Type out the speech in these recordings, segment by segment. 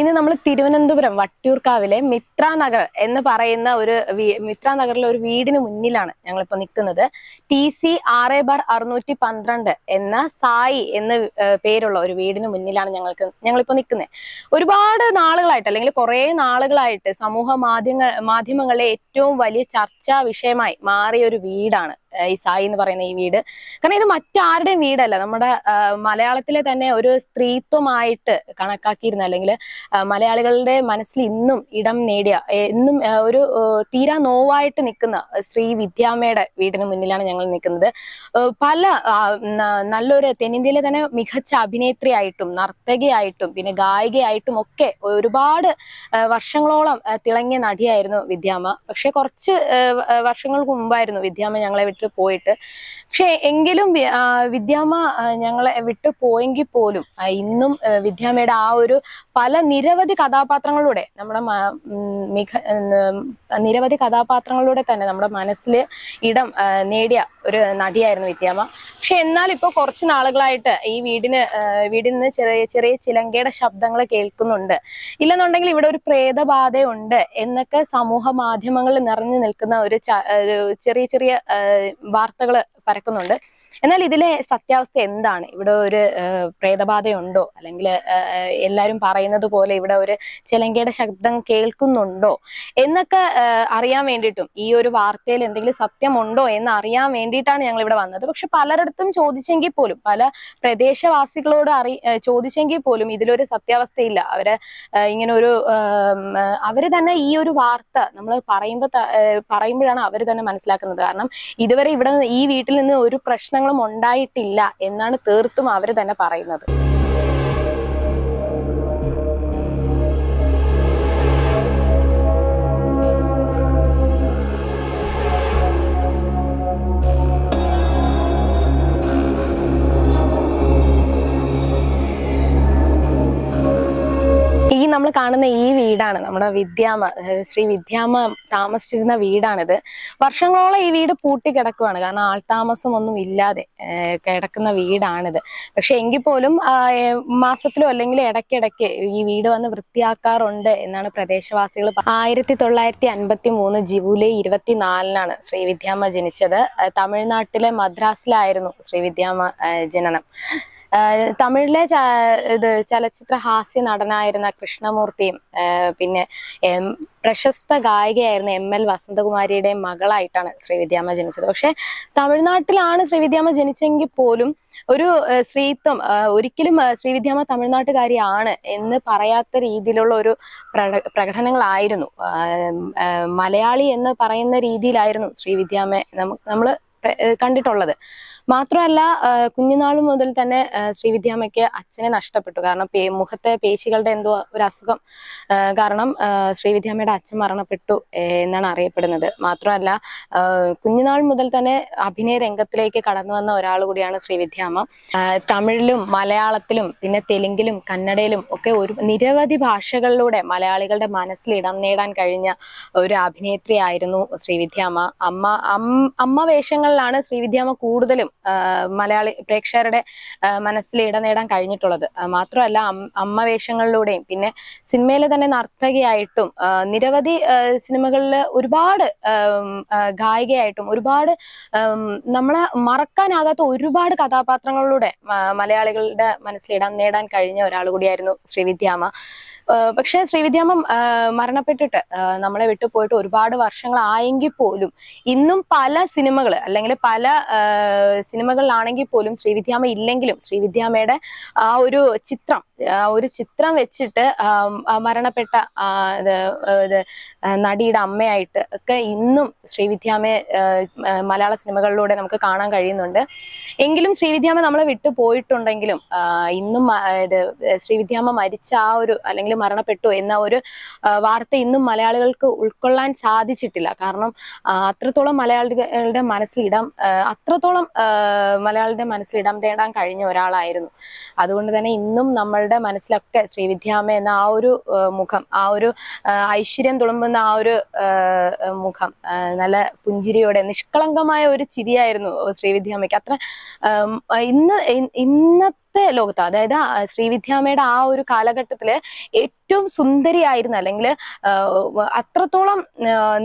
ഇന്ന് നമ്മൾ തിരുവനന്തപുരം വട്ടിയൂർക്കാവിലെ മിത്ര നഗർ എന്ന് പറയുന്ന ഒരു മിത്ര നഗറിലെ ഒരു വീടിന് മുന്നിലാണ് ഞങ്ങളിപ്പോ നിൽക്കുന്നത് ടി സി ആറ് ബാർ അറുന്നൂറ്റി പന്ത്രണ്ട് എന്ന സായി എന്ന പേരുള്ള ഒരു വീടിന് മുന്നിലാണ് ഞങ്ങൾക്ക് ഞങ്ങളിപ്പോ നിൽക്കുന്നത് ഒരുപാട് നാളുകളായിട്ട് അല്ലെങ്കിൽ കുറേ നാളുകളായിട്ട് സമൂഹ മാധ്യമങ്ങളിലെ ഏറ്റവും വലിയ ചർച്ചാ വിഷയമായി മാറിയ ഒരു വീടാണ് ഈ സായി എന്ന് പറയുന്ന ഈ വീട് കാരണം ഇത് മറ്റാരുടെയും വീടല്ല നമ്മുടെ മലയാളത്തിലെ തന്നെ ഒരു സ്ത്രീത്വമായിട്ട് കണക്കാക്കിയിരുന്ന അല്ലെങ്കിൽ മലയാളികളുടെ മനസ്സിൽ ഇന്നും ഇടം നേടിയ ഇന്നും ഒരു തീരാ നോവായിട്ട് നിൽക്കുന്ന ശ്രീ വിദ്യാമ്മയുടെ വീടിന് മുന്നിലാണ് ഞങ്ങൾ നിൽക്കുന്നത് പല നല്ലൊരു തെന്നിന്ത്യയിലെ തന്നെ മികച്ച അഭിനേത്രിയായിട്ടും നർത്തകിയായിട്ടും പിന്നെ ഗായികയായിട്ടും ഒക്കെ ഒരുപാട് വർഷങ്ങളോളം തിളങ്ങിയ നടിയായിരുന്നു വിദ്യാമ്മ പക്ഷെ കുറച്ച് വർഷങ്ങൾക്ക് മുമ്പായിരുന്നു വിദ്യാമ്മ ഞങ്ങളെ വിട്ട് വിട്ടു പോയിട്ട് പക്ഷെ എങ്കിലും വിദ്യാമ്മ ഞങ്ങളെ വിട്ടു പോയെങ്കിൽ പോലും ഇന്നും വിദ്യാമ്മയുടെ ആ ഒരു പല നിരവധി കഥാപാത്രങ്ങളിലൂടെ നമ്മുടെ മിക നിരവധി കഥാപാത്രങ്ങളിലൂടെ തന്നെ നമ്മുടെ മനസ്സിൽ ഇടം നേടിയ ഒരു നടിയായിരുന്നു വിദ്യാമ്മ പക്ഷെ എന്നാൽ ഇപ്പോൾ കുറച്ച് നാളുകളായിട്ട് ഈ വീടിന് വീടിൽ നിന്ന് ചെറിയ ചെറിയ ചിലങ്കയുടെ ശബ്ദങ്ങൾ കേൾക്കുന്നുണ്ട് ഇല്ലെന്നുണ്ടെങ്കിൽ ഇവിടെ ഒരു പ്രേതബാധയുണ്ട് എന്നൊക്കെ സമൂഹ മാധ്യമങ്ങളിൽ നിറഞ്ഞു നിൽക്കുന്ന ഒരു ചെറിയ ചെറിയ വാർത്തകൾ പരക്കുന്നുണ്ട് എന്നാൽ ഇതിലെ സത്യാവസ്ഥ എന്താണ് ഇവിടെ ഒരു പ്രേതബാധയുണ്ടോ അല്ലെങ്കിൽ എല്ലാവരും പറയുന്നത് പോലെ ഇവിടെ ഒരു ചിലങ്കയുടെ ശബ്ദം കേൾക്കുന്നുണ്ടോ എന്നൊക്കെ അറിയാൻ വേണ്ടിയിട്ടും ഈ ഒരു വാർത്തയിൽ എന്തെങ്കിലും സത്യമുണ്ടോ എന്ന് അറിയാൻ വേണ്ടിയിട്ടാണ് ഞങ്ങൾ ഇവിടെ വന്നത് പക്ഷെ പലരിടത്തും ചോദിച്ചെങ്കിൽ പോലും പല പ്രദേശവാസികളോട് അറി ചോദിച്ചെങ്കിൽ പോലും ഇതിലൊരു സത്യാവസ്ഥയില്ല അവര് ഇങ്ങനെ ഒരു അവര് തന്നെ ഈ ഒരു വാർത്ത നമ്മൾ പറയുമ്പോ പറയുമ്പോഴാണ് അവർ തന്നെ മനസ്സിലാക്കുന്നത് കാരണം ഇതുവരെ ഇവിടെ ഈ വീട്ടിൽ നിന്ന് ഒരു പ്രശ്നം പ്രശ്നങ്ങളും ഉണ്ടായിട്ടില്ല എന്നാണ് തീർത്തും അവർ തന്നെ പറയുന്നത് കാണുന്ന ഈ വീടാണ് നമ്മുടെ വിദ്യാമ ശ്രീ വിദ്യാമ താമസിച്ചിരുന്ന വീടാണിത് വർഷങ്ങളോളം ഈ വീട് പൂട്ടിക്കിടക്കുവാണ് കാരണം ആൾതാമസം ഒന്നും ഇല്ലാതെ കിടക്കുന്ന വീടാണിത് പക്ഷെ എങ്കിൽ പോലും മാസത്തിലോ അല്ലെങ്കിൽ ഇടയ്ക്കിടയ്ക്ക് ഈ വീട് വന്ന് വൃത്തിയാക്കാറുണ്ട് എന്നാണ് പ്രദേശവാസികൾ ആയിരത്തി തൊള്ളായിരത്തി അൻപത്തി മൂന്ന് ജൂലൈ ഇരുപത്തിനാലിനാണ് ശ്രീ വിദ്യാമ ജനിച്ചത് തമിഴ്നാട്ടിലെ മദ്രാസിലായിരുന്നു ശ്രീ വിദ്യാമ ജനനം തമിഴിലെ ഇത് ചലച്ചിത്ര ഹാസ്യ നടനായിരുന്ന കൃഷ്ണമൂർത്തിയും പിന്നെ പ്രശസ്ത ഗായികയായിരുന്ന എം എൽ വസന്തകുമാരിയുടെ മകളായിട്ടാണ് ശ്രീവിദ്യാമ്മ ജനിച്ചത് പക്ഷെ തമിഴ്നാട്ടിലാണ് ശ്രീവിദ്യാമ്മ ജനിച്ചെങ്കിൽ പോലും ഒരു സ്ത്രീത്വം ഒരിക്കലും ശ്രീവിദ്യാമ്മ തമിഴ്നാട്ടുകാരിയാണ് എന്ന് പറയാത്ത രീതിയിലുള്ള ഒരു പ്രകടനങ്ങളായിരുന്നു മലയാളി എന്ന് പറയുന്ന രീതിയിലായിരുന്നു ശ്രീവിദ്യാമ്മ നമുക്ക് നമ്മൾ കണ്ടിട്ടുള്ളത് മാത്രമല്ല കുഞ്ഞുനാള് മുതൽ തന്നെ ശ്രീവിദ്യാമ്മയ്ക്ക് അച്ഛനെ നഷ്ടപ്പെട്ടു കാരണം മുഖത്തെ പേശികളുടെ എന്തോ ഒരു അസുഖം കാരണം ശ്രീവിദ്യാമ്മയുടെ അച്ഛൻ മരണപ്പെട്ടു എന്നാണ് അറിയപ്പെടുന്നത് മാത്രമല്ല കുഞ്ഞുനാൾ മുതൽ തന്നെ അഭിനയ രംഗത്തിലേക്ക് കടന്നു വന്ന ഒരാൾ കൂടിയാണ് ശ്രീവിദ്യാമ്മ തമിഴിലും മലയാളത്തിലും പിന്നെ തെലുങ്കിലും കന്നഡയിലും ഒക്കെ ഒരു നിരവധി ഭാഷകളിലൂടെ മലയാളികളുടെ മനസ്സിൽ ഇടം നേടാൻ കഴിഞ്ഞ ഒരു ആയിരുന്നു ശ്രീവിദ്യാമ്മ അമ്മ അമ്മ വേഷങ്ങൾ സിനിമകളിലാണ് ശ്രീവിദ്യാമ കൂടുതലും മലയാളി പ്രേക്ഷകരുടെ മനസ്സിൽ ഇടനേടാൻ കഴിഞ്ഞിട്ടുള്ളത് മാത്രമല്ല അമ്മ വേഷങ്ങളിലൂടെയും പിന്നെ സിനിമയിലെ തന്നെ നർത്തകിയായിട്ടും നിരവധി സിനിമകളിൽ ഒരുപാട് ഗായികയായിട്ടും ഒരുപാട് നമ്മളെ മറക്കാനാകാത്ത ഒരുപാട് കഥാപാത്രങ്ങളിലൂടെ മലയാളികളുടെ മനസ്സിൽ ഇടം നേടാൻ കഴിഞ്ഞ ഒരാൾ കൂടിയായിരുന്നു ശ്രീവിദ്യാമ്മ പക്ഷെ ശ്രീവിദ്യാമം മരണപ്പെട്ടിട്ട് നമ്മളെ വിട്ടുപോയിട്ട് പോയിട്ട് ഒരുപാട് വർഷങ്ങളായെങ്കിൽ പോലും ഇന്നും പല സിനിമകൾ അല്ലെങ്കിൽ പല സിനിമകളിലാണെങ്കിൽ പോലും ശ്രീവിദ്യാമ ഇല്ലെങ്കിലും ശ്രീവിദ്യാമയുടെ ആ ഒരു ചിത്രം ആ ഒരു ചിത്രം വെച്ചിട്ട് മരണപ്പെട്ട നടിയുടെ അമ്മയായിട്ട് ഒക്കെ ഇന്നും ശ്രീവിദ്യാമയെ മലയാള സിനിമകളിലൂടെ നമുക്ക് കാണാൻ കഴിയുന്നുണ്ട് എങ്കിലും ശ്രീവിദ്യാമ നമ്മളെ വിട്ടു പോയിട്ടുണ്ടെങ്കിലും ഇന്നും ഇത് മരിച്ച ആ ഒരു അല്ലെങ്കിൽ ആരെങ്കിലും മരണപ്പെട്ടു എന്ന ഒരു വാർത്ത ഇന്നും മലയാളികൾക്ക് ഉൾക്കൊള്ളാൻ സാധിച്ചിട്ടില്ല കാരണം അത്രത്തോളം മലയാളികളുടെ മനസ്സിലിടാം അത്രത്തോളം മലയാളിയുടെ മനസ്സിലിടം തേടാൻ കഴിഞ്ഞ ഒരാളായിരുന്നു അതുകൊണ്ട് തന്നെ ഇന്നും നമ്മളുടെ മനസ്സിലൊക്കെ ശ്രീവിദ്യാമ എന്ന ആ ഒരു മുഖം ആ ഒരു ഐശ്വര്യം തുളുമ്പുന്ന ആ ഒരു മുഖം നല്ല പുഞ്ചിരിയോടെ നിഷ്കളങ്കമായ ഒരു ചിരിയായിരുന്നു ശ്രീവിദ്യാമയ്ക്ക് അത്ര ഇന്ന് ഇന്നത്തെ ഇന്നത്തെ ലോകത്ത് അതായത് ശ്രീവിദ്യാമ്മയുടെ ആ ഒരു കാലഘട്ടത്തില് ഏറ്റവും സുന്ദരിയായിരുന്ന അല്ലെങ്കിൽ അത്രത്തോളം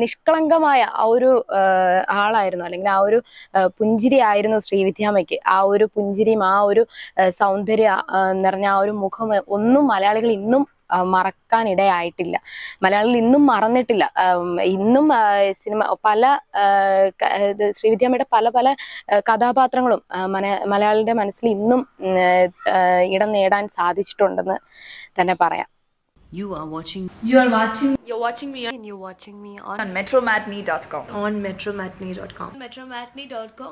നിഷ്കളങ്കമായ ആ ഒരു ആളായിരുന്നു അല്ലെങ്കിൽ ആ ഒരു പുഞ്ചിരി ആയിരുന്നു ശ്രീവിദ്യാമ്മയ്ക്ക് ആ ഒരു പുഞ്ചിരിയും ആ ഒരു സൗന്ദര്യ നിറഞ്ഞ ആ ഒരു മുഖം ഒന്നും മലയാളികൾ ഇന്നും മറക്കാൻ ഇടയായിട്ടില്ല മലയാളികൾ ഇന്നും മറന്നിട്ടില്ല ഇന്നും സിനിമ പല ശ്രീവിദ്യാമ്മയുടെ പല പല കഥാപാത്രങ്ങളും മലയാളിയുടെ മനസ്സിൽ ഇന്നും ഇടം നേടാൻ സാധിച്ചിട്ടുണ്ടെന്ന് തന്നെ പറയാം You are watching. You are watching. You're watching me. And you're watching me on, on metromatney.com. On metromatney.com. Metromatney.com.